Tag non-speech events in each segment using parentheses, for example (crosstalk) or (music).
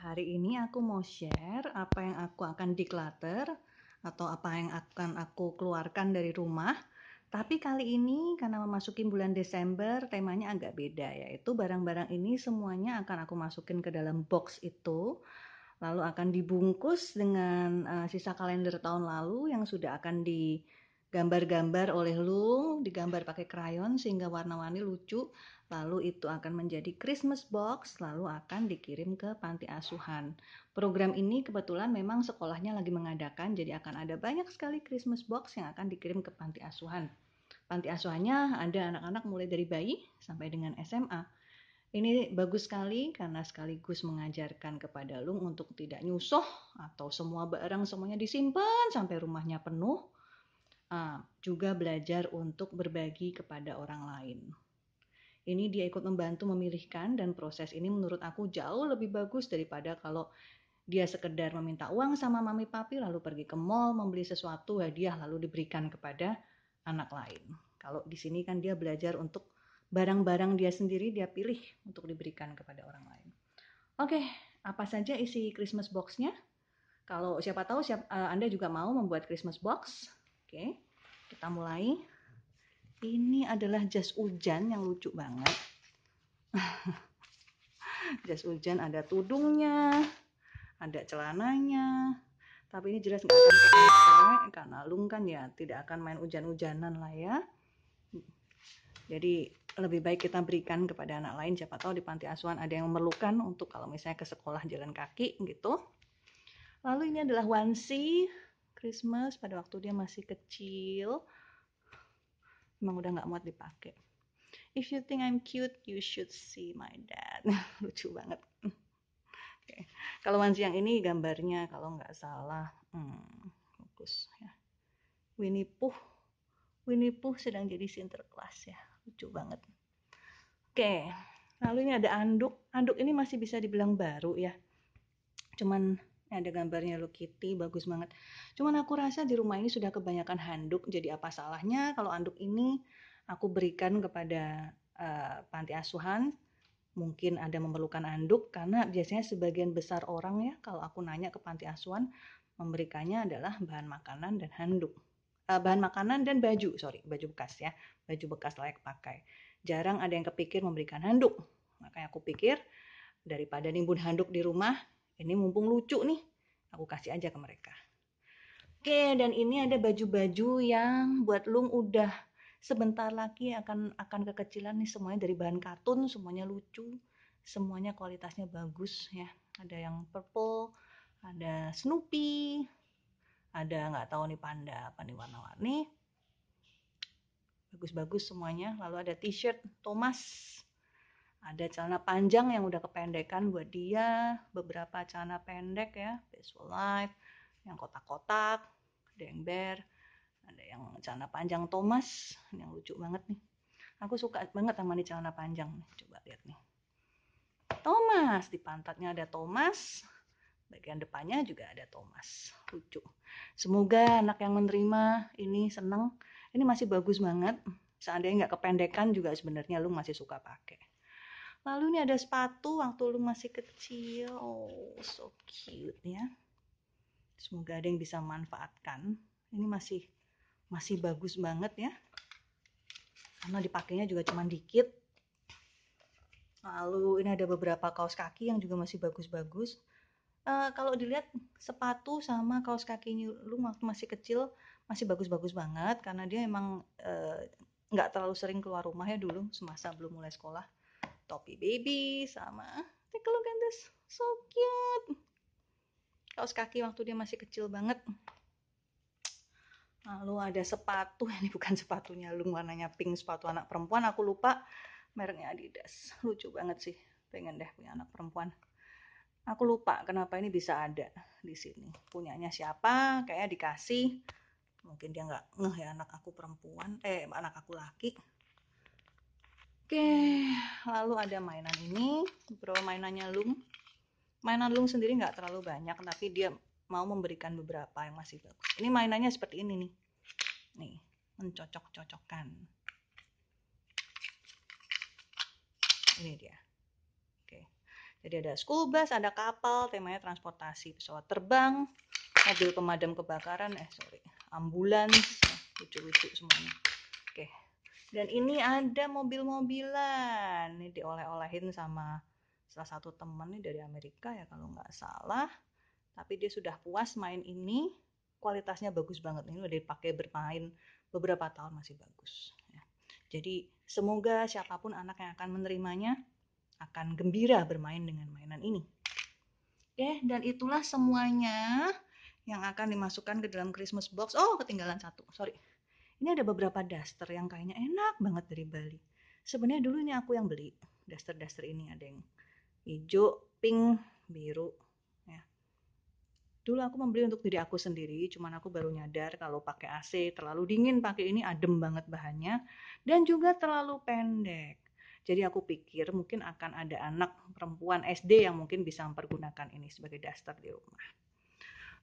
hari ini aku mau share apa yang aku akan declutter atau apa yang akan aku keluarkan dari rumah. Tapi kali ini karena memasuki bulan Desember, temanya agak beda yaitu barang-barang ini semuanya akan aku masukin ke dalam box itu. Lalu akan dibungkus dengan uh, sisa kalender tahun lalu yang sudah akan di gambar-gambar oleh lung, digambar pakai krayon sehingga warna-warni lucu. Lalu itu akan menjadi Christmas box, lalu akan dikirim ke panti asuhan. Program ini kebetulan memang sekolahnya lagi mengadakan, jadi akan ada banyak sekali Christmas box yang akan dikirim ke panti asuhan. Panti asuhannya ada anak-anak mulai dari bayi sampai dengan SMA. Ini bagus sekali karena sekaligus mengajarkan kepada lung untuk tidak nyusuh atau semua barang semuanya disimpan sampai rumahnya penuh uh, juga belajar untuk berbagi kepada orang lain. Ini dia ikut membantu memilihkan dan proses ini menurut aku jauh lebih bagus daripada kalau dia sekedar meminta uang sama mami papi lalu pergi ke mall membeli sesuatu hadiah lalu diberikan kepada anak lain. Kalau di sini kan dia belajar untuk barang-barang dia sendiri dia pilih untuk diberikan kepada orang lain. Oke, apa saja isi Christmas boxnya? Kalau siapa tahu siap, uh, Anda juga mau membuat Christmas box, oke. Okay kita mulai ini adalah jas hujan yang lucu banget (laughs) jas hujan ada tudungnya ada celananya tapi ini jelas nggak akan kepake karena lung kan ya tidak akan main hujan-hujanan lah ya jadi lebih baik kita berikan kepada anak lain siapa tahu di panti asuhan ada yang memerlukan untuk kalau misalnya ke sekolah jalan kaki gitu lalu ini adalah wansi Christmas pada waktu dia masih kecil emang udah nggak muat dipakai if you think I'm cute you should see my dad (laughs) lucu banget okay. kalau Wanzi yang ini gambarnya kalau nggak salah hmm, fokus ya Winnie Pooh Winnie Pooh sedang jadi sinterklas ya lucu banget oke okay. lalu ini ada anduk anduk ini masih bisa dibilang baru ya cuman ada gambarnya Hello Kitty bagus banget cuman aku rasa di rumah ini sudah kebanyakan handuk jadi apa salahnya kalau handuk ini aku berikan kepada uh, panti asuhan mungkin ada memerlukan handuk karena biasanya sebagian besar orang ya kalau aku nanya ke panti asuhan memberikannya adalah bahan makanan dan handuk uh, bahan makanan dan baju sorry baju bekas ya baju bekas layak pakai jarang ada yang kepikir memberikan handuk makanya aku pikir daripada nimbun handuk di rumah ini mumpung lucu nih aku kasih aja ke mereka oke dan ini ada baju-baju yang buat lung udah sebentar lagi akan akan kekecilan nih semuanya dari bahan katun semuanya lucu semuanya kualitasnya bagus ya ada yang purple ada Snoopy ada nggak tahu nih panda apa nih warna-warni bagus-bagus semuanya lalu ada t-shirt Thomas ada celana panjang yang udah kependekan buat dia beberapa celana pendek ya baseball life yang kotak-kotak ada yang bear ada yang celana panjang Thomas yang lucu banget nih aku suka banget sama nih celana panjang coba lihat nih Thomas di pantatnya ada Thomas bagian depannya juga ada Thomas lucu semoga anak yang menerima ini seneng ini masih bagus banget seandainya nggak kependekan juga sebenarnya lu masih suka pakai lalu ini ada sepatu waktu lu masih kecil oh so cute ya semoga ada yang bisa manfaatkan ini masih masih bagus banget ya karena dipakainya juga cuma dikit lalu ini ada beberapa kaos kaki yang juga masih bagus-bagus uh, kalau dilihat sepatu sama kaos kakinya lu waktu masih kecil masih bagus-bagus banget karena dia emang eh, nggak uh, terlalu sering keluar rumah ya dulu semasa belum mulai sekolah topi baby sama take a look at this so cute kaos kaki waktu dia masih kecil banget lalu ada sepatu (laughs) ini bukan sepatunya lu warnanya pink sepatu anak perempuan aku lupa mereknya Adidas lucu banget sih pengen deh punya anak perempuan aku lupa kenapa ini bisa ada di sini punyanya siapa kayaknya dikasih mungkin dia nggak ngeh ya anak aku perempuan eh anak aku laki oke lalu ada mainan ini bro mainannya lung mainan lung sendiri nggak terlalu banyak tapi dia mau memberikan beberapa yang masih bagus ini mainannya seperti ini nih nih mencocok-cocokkan ini dia oke jadi ada school bus ada kapal temanya transportasi pesawat terbang mobil pemadam kebakaran eh sorry ambulans nah, lucu-lucu semuanya oke dan ini ada mobil-mobilan ini dioleh-olehin sama salah satu temen nih dari Amerika ya kalau nggak salah tapi dia sudah puas main ini kualitasnya bagus banget ini udah dipakai bermain beberapa tahun masih bagus ya. jadi semoga siapapun anak yang akan menerimanya akan gembira bermain dengan mainan ini oke dan itulah semuanya yang akan dimasukkan ke dalam Christmas box oh ketinggalan satu sorry ini ada beberapa daster yang kayaknya enak banget dari Bali sebenarnya dulu ini aku yang beli daster-daster ini ada yang hijau pink biru ya dulu aku membeli untuk diri aku sendiri cuman aku baru nyadar kalau pakai AC terlalu dingin pakai ini adem banget bahannya dan juga terlalu pendek jadi aku pikir mungkin akan ada anak perempuan SD yang mungkin bisa mempergunakan ini sebagai daster di rumah.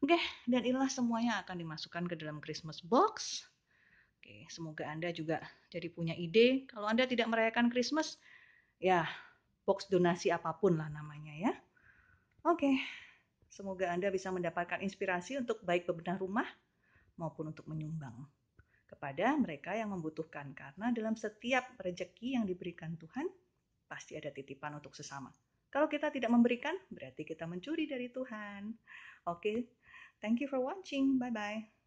Oke, dan inilah semuanya akan dimasukkan ke dalam Christmas box. Oke, semoga Anda juga jadi punya ide. Kalau Anda tidak merayakan Christmas, ya box donasi apapun lah namanya ya. Oke, semoga Anda bisa mendapatkan inspirasi untuk baik bebenah rumah maupun untuk menyumbang kepada mereka yang membutuhkan. Karena dalam setiap rejeki yang diberikan Tuhan, pasti ada titipan untuk sesama. Kalau kita tidak memberikan, berarti kita mencuri dari Tuhan. Oke, thank you for watching. Bye-bye.